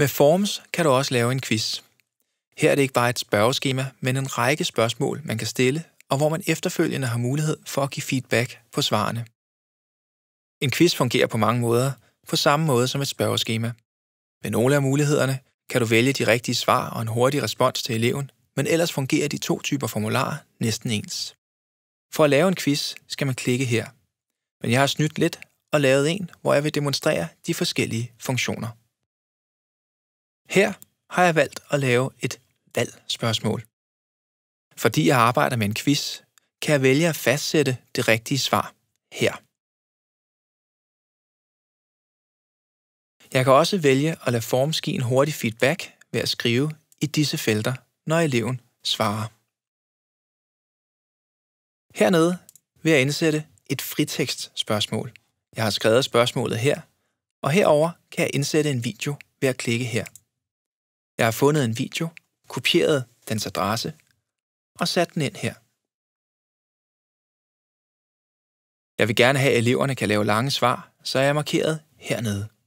Med Forms kan du også lave en quiz. Her er det ikke bare et spørgeskema, men en række spørgsmål, man kan stille, og hvor man efterfølgende har mulighed for at give feedback på svarene. En quiz fungerer på mange måder, på samme måde som et spørgeskema. Med nogle af mulighederne kan du vælge de rigtige svar og en hurtig respons til eleven, men ellers fungerer de to typer formularer næsten ens. For at lave en quiz skal man klikke her. Men jeg har snydt lidt og lavet en, hvor jeg vil demonstrere de forskellige funktioner. Her har jeg valgt at lave et valgspørgsmål. Fordi jeg arbejder med en quiz, kan jeg vælge at fastsætte det rigtige svar her. Jeg kan også vælge at lade form en hurtig feedback ved at skrive i disse felter, når eleven svarer. Hernede vil jeg indsætte et fritekstspørgsmål. Jeg har skrevet spørgsmålet her, og herover kan jeg indsætte en video ved at klikke her. Jeg har fundet en video, kopieret dens adresse og sat den ind her. Jeg vil gerne have, at eleverne kan lave lange svar, så er markeret hernede.